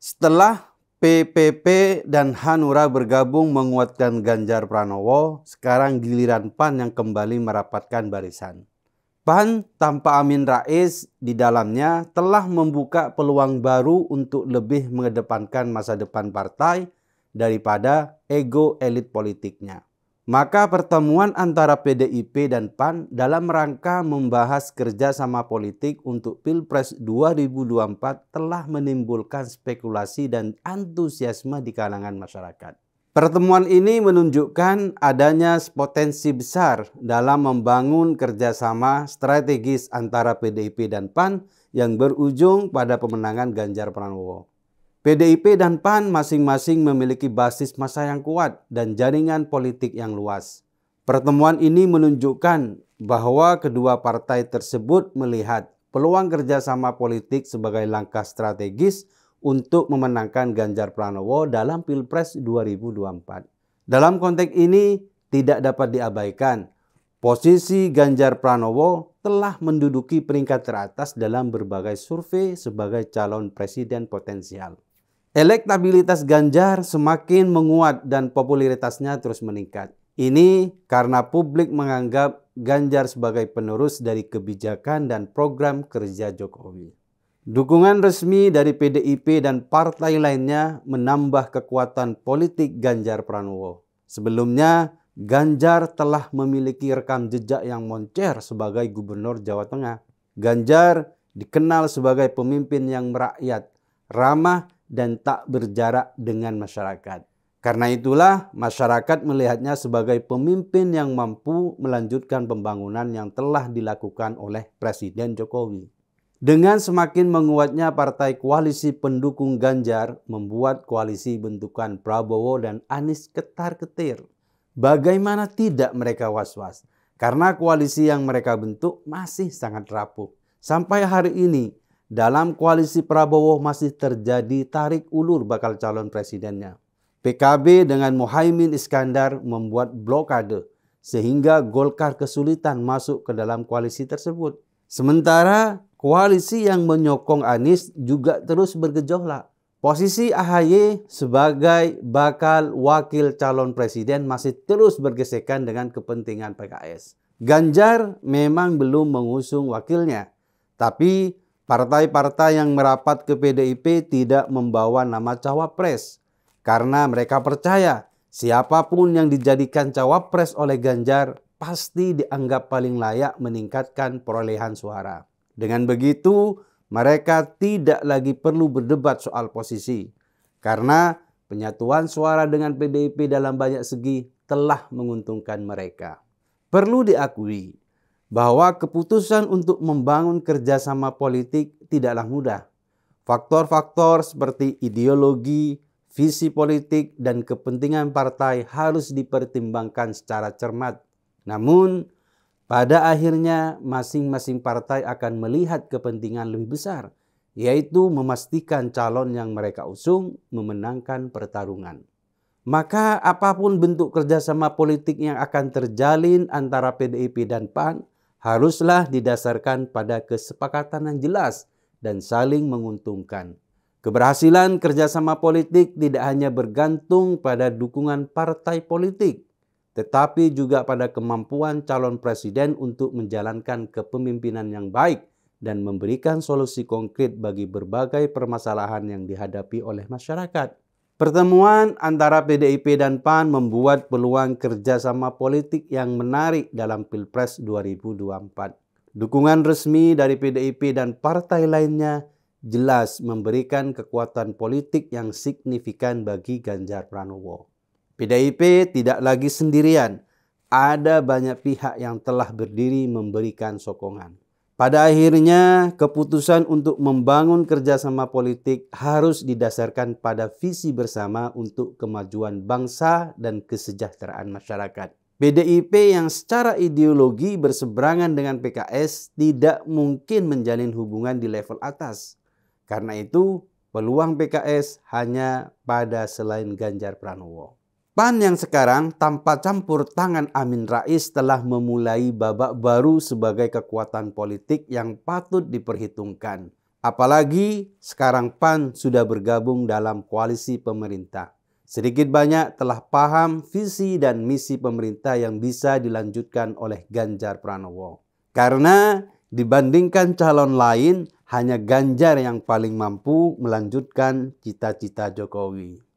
Setelah PPP dan Hanura bergabung menguatkan Ganjar Pranowo, sekarang giliran PAN yang kembali merapatkan barisan. PAN tanpa Amin Rais di dalamnya telah membuka peluang baru untuk lebih mengedepankan masa depan partai daripada ego elit politiknya. Maka pertemuan antara PDIP dan PAN dalam rangka membahas kerjasama politik untuk Pilpres 2024 telah menimbulkan spekulasi dan antusiasme di kalangan masyarakat. Pertemuan ini menunjukkan adanya potensi besar dalam membangun kerjasama strategis antara PDIP dan PAN yang berujung pada pemenangan Ganjar Pranowo. PDIP dan PAN masing-masing memiliki basis masa yang kuat dan jaringan politik yang luas. Pertemuan ini menunjukkan bahwa kedua partai tersebut melihat peluang kerjasama politik sebagai langkah strategis untuk memenangkan Ganjar Pranowo dalam Pilpres 2024. Dalam konteks ini tidak dapat diabaikan, posisi Ganjar Pranowo telah menduduki peringkat teratas dalam berbagai survei sebagai calon presiden potensial. Elektabilitas Ganjar semakin menguat dan popularitasnya terus meningkat. Ini karena publik menganggap Ganjar sebagai penerus dari kebijakan dan program kerja Jokowi. Dukungan resmi dari PDIP dan partai lainnya menambah kekuatan politik Ganjar Pranowo. Sebelumnya, Ganjar telah memiliki rekam jejak yang moncer sebagai gubernur Jawa Tengah. Ganjar dikenal sebagai pemimpin yang merakyat, ramah, dan tak berjarak dengan masyarakat. Karena itulah masyarakat melihatnya sebagai pemimpin yang mampu melanjutkan pembangunan yang telah dilakukan oleh Presiden Jokowi. Dengan semakin menguatnya partai koalisi pendukung Ganjar membuat koalisi bentukan Prabowo dan Anies ketar-ketir. Bagaimana tidak mereka was-was? Karena koalisi yang mereka bentuk masih sangat rapuh. Sampai hari ini dalam koalisi Prabowo masih terjadi tarik ulur bakal calon presidennya. PKB dengan Mohaimin Iskandar membuat blokade sehingga Golkar kesulitan masuk ke dalam koalisi tersebut. Sementara koalisi yang menyokong Anies juga terus bergejolak. Posisi AHY sebagai bakal wakil calon presiden masih terus bergesekan dengan kepentingan PKS. Ganjar memang belum mengusung wakilnya, tapi partai-partai yang merapat ke PDIP tidak membawa nama cawapres karena mereka percaya siapapun yang dijadikan cawapres oleh Ganjar pasti dianggap paling layak meningkatkan perolehan suara. Dengan begitu, mereka tidak lagi perlu berdebat soal posisi karena penyatuan suara dengan PDIP dalam banyak segi telah menguntungkan mereka. Perlu diakui, bahwa keputusan untuk membangun kerjasama politik tidaklah mudah. Faktor-faktor seperti ideologi, visi politik, dan kepentingan partai harus dipertimbangkan secara cermat. Namun, pada akhirnya masing-masing partai akan melihat kepentingan lebih besar, yaitu memastikan calon yang mereka usung memenangkan pertarungan. Maka apapun bentuk kerjasama politik yang akan terjalin antara PDIP dan PAN haruslah didasarkan pada kesepakatan yang jelas dan saling menguntungkan. Keberhasilan kerjasama politik tidak hanya bergantung pada dukungan partai politik, tetapi juga pada kemampuan calon presiden untuk menjalankan kepemimpinan yang baik dan memberikan solusi konkret bagi berbagai permasalahan yang dihadapi oleh masyarakat. Pertemuan antara PDIP dan PAN membuat peluang kerjasama politik yang menarik dalam Pilpres 2024. Dukungan resmi dari PDIP dan partai lainnya jelas memberikan kekuatan politik yang signifikan bagi Ganjar Pranowo. PDIP tidak lagi sendirian, ada banyak pihak yang telah berdiri memberikan sokongan. Pada akhirnya, keputusan untuk membangun kerjasama politik harus didasarkan pada visi bersama untuk kemajuan bangsa dan kesejahteraan masyarakat. PDIP yang secara ideologi berseberangan dengan PKS tidak mungkin menjalin hubungan di level atas. Karena itu, peluang PKS hanya pada selain Ganjar Pranowo. PAN yang sekarang tanpa campur tangan Amin Rais telah memulai babak baru sebagai kekuatan politik yang patut diperhitungkan. Apalagi sekarang PAN sudah bergabung dalam koalisi pemerintah. Sedikit banyak telah paham visi dan misi pemerintah yang bisa dilanjutkan oleh Ganjar Pranowo. Karena dibandingkan calon lain, hanya Ganjar yang paling mampu melanjutkan cita-cita Jokowi.